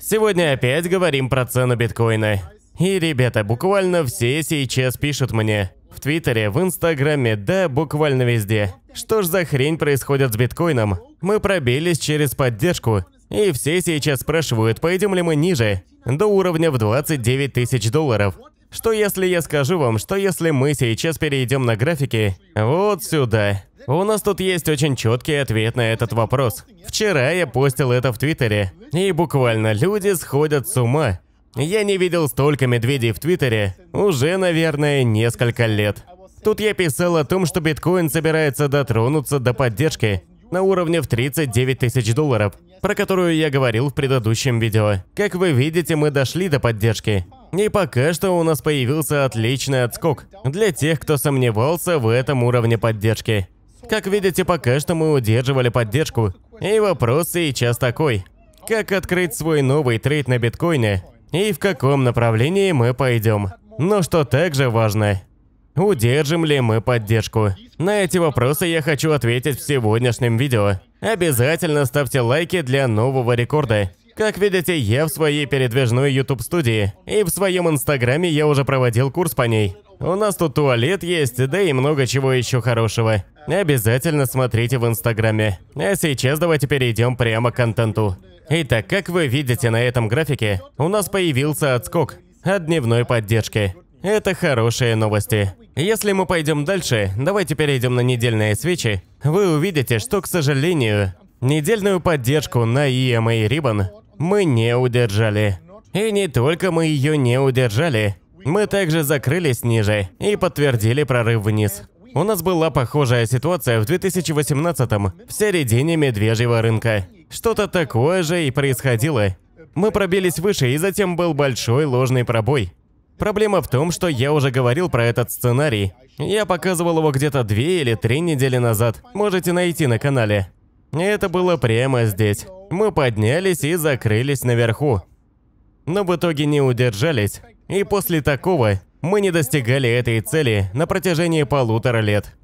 Сегодня опять говорим про цену биткоина. И, ребята, буквально все сейчас пишут мне. В Твиттере, в Инстаграме, да, буквально везде. Что ж за хрень происходит с биткоином? Мы пробились через поддержку. И все сейчас спрашивают, пойдем ли мы ниже, до уровня в 29 тысяч долларов. Что если я скажу вам, что если мы сейчас перейдем на графики вот сюда? У нас тут есть очень четкий ответ на этот вопрос. Вчера я постил это в Твиттере. И буквально люди сходят с ума. Я не видел столько медведей в Твиттере уже, наверное, несколько лет. Тут я писал о том, что биткоин собирается дотронуться до поддержки на уровне в 39 тысяч долларов, про которую я говорил в предыдущем видео. Как вы видите, мы дошли до поддержки. И пока что у нас появился отличный отскок для тех, кто сомневался в этом уровне поддержки. Как видите, пока что мы удерживали поддержку. И вопрос сейчас такой. Как открыть свой новый трейд на биткоине и в каком направлении мы пойдем? Но что также важно, удержим ли мы поддержку? На эти вопросы я хочу ответить в сегодняшнем видео. Обязательно ставьте лайки для нового рекорда. Как видите, я в своей передвижной YouTube-студии, и в своем инстаграме я уже проводил курс по ней. У нас тут туалет есть, да и много чего еще хорошего. Обязательно смотрите в инстаграме. А сейчас давайте перейдем прямо к контенту. Итак, как вы видите на этом графике, у нас появился отскок от дневной поддержки. Это хорошие новости. Если мы пойдем дальше, давайте перейдем на недельные свечи, вы увидите, что, к сожалению, недельную поддержку на EMA Ribbon мы не удержали. И не только мы ее не удержали, мы также закрылись ниже и подтвердили прорыв вниз. У нас была похожая ситуация в 2018-м, в середине медвежьего рынка. Что-то такое же и происходило. Мы пробились выше, и затем был большой ложный пробой. Проблема в том, что я уже говорил про этот сценарий. Я показывал его где-то две или три недели назад. Можете найти на канале. Это было прямо здесь. Мы поднялись и закрылись наверху. Но в итоге не удержались, и после такого мы не достигали этой цели на протяжении полутора лет.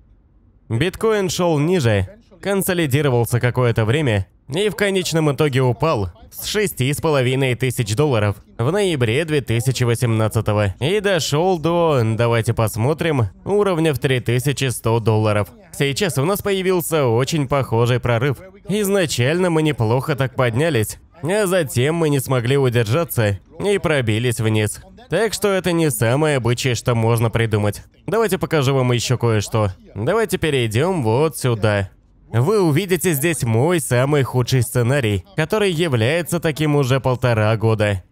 Биткоин шел ниже, консолидировался какое-то время и в конечном итоге упал с 6,5 тысяч долларов в ноябре 2018 и дошел до, давайте посмотрим, уровня в 3100 долларов. Сейчас у нас появился очень похожий прорыв. Изначально мы неплохо так поднялись, а затем мы не смогли удержаться и пробились вниз. Так что это не самое обычное, что можно придумать. Давайте покажу вам еще кое-что. Давайте перейдем вот сюда. Вы увидите здесь мой самый худший сценарий, который является таким уже полтора года.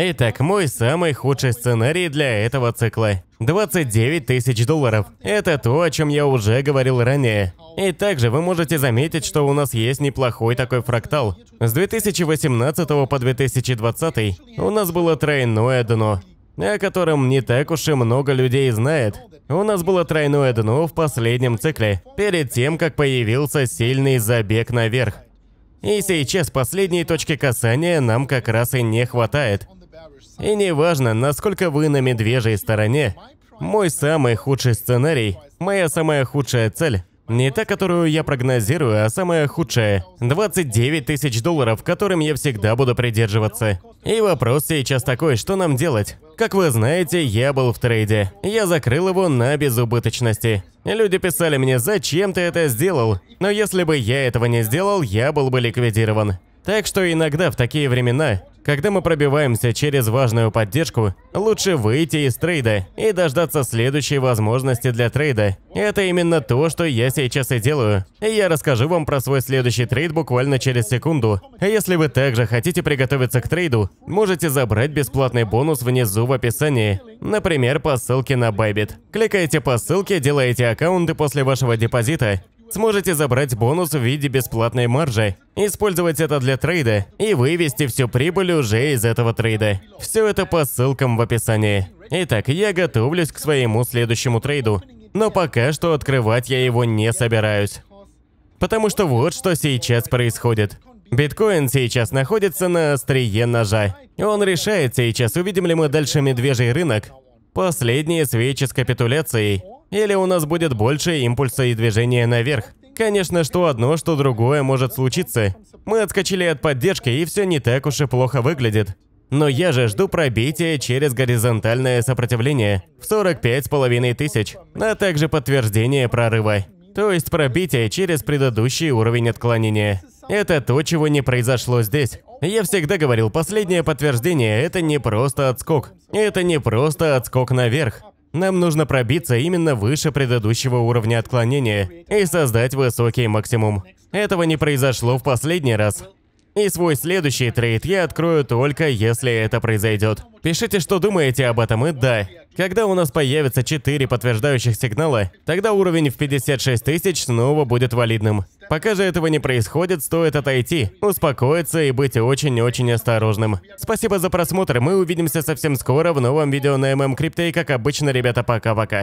Итак, мой самый худший сценарий для этого цикла. 29 тысяч долларов. Это то, о чем я уже говорил ранее. И также вы можете заметить, что у нас есть неплохой такой фрактал. С 2018 по 2020 у нас было тройное дно о котором не так уж и много людей знает. У нас было тройное дно в последнем цикле, перед тем, как появился сильный забег наверх. И сейчас последней точки касания нам как раз и не хватает. И неважно, насколько вы на медвежьей стороне, мой самый худший сценарий, моя самая худшая цель не та, которую я прогнозирую, а самая худшая. 29 тысяч долларов, которым я всегда буду придерживаться. И вопрос сейчас такой, что нам делать? Как вы знаете, я был в трейде. Я закрыл его на безубыточности. Люди писали мне, зачем ты это сделал? Но если бы я этого не сделал, я был бы ликвидирован. Так что иногда в такие времена, когда мы пробиваемся через важную поддержку, лучше выйти из трейда и дождаться следующей возможности для трейда. Это именно то, что я сейчас и делаю. я расскажу вам про свой следующий трейд буквально через секунду. Если вы также хотите приготовиться к трейду, можете забрать бесплатный бонус внизу в описании. Например, по ссылке на Bybit. Кликайте по ссылке, делаете аккаунты после вашего депозита сможете забрать бонус в виде бесплатной маржи, использовать это для трейда и вывести всю прибыль уже из этого трейда. Все это по ссылкам в описании. Итак, я готовлюсь к своему следующему трейду, но пока что открывать я его не собираюсь. Потому что вот что сейчас происходит. Биткоин сейчас находится на острие ножа. Он решает сейчас, увидим ли мы дальше медвежий рынок. Последние свечи с капитуляцией. Или у нас будет больше импульса и движения наверх. Конечно, что одно, что другое может случиться. Мы отскочили от поддержки, и все не так уж и плохо выглядит. Но я же жду пробития через горизонтальное сопротивление в 45 с половиной тысяч, а также подтверждение прорыва. То есть пробитие через предыдущий уровень отклонения. Это то, чего не произошло здесь. Я всегда говорил, последнее подтверждение – это не просто отскок. Это не просто отскок наверх. Нам нужно пробиться именно выше предыдущего уровня отклонения и создать высокий максимум. Этого не произошло в последний раз. И свой следующий трейд я открою только если это произойдет. Пишите, что думаете об этом и да. Когда у нас появится 4 подтверждающих сигнала, тогда уровень в 56 тысяч снова будет валидным. Пока же этого не происходит, стоит отойти, успокоиться и быть очень-очень осторожным. Спасибо за просмотр, мы увидимся совсем скоро в новом видео на ММ Крипте и как обычно, ребята, пока-пока.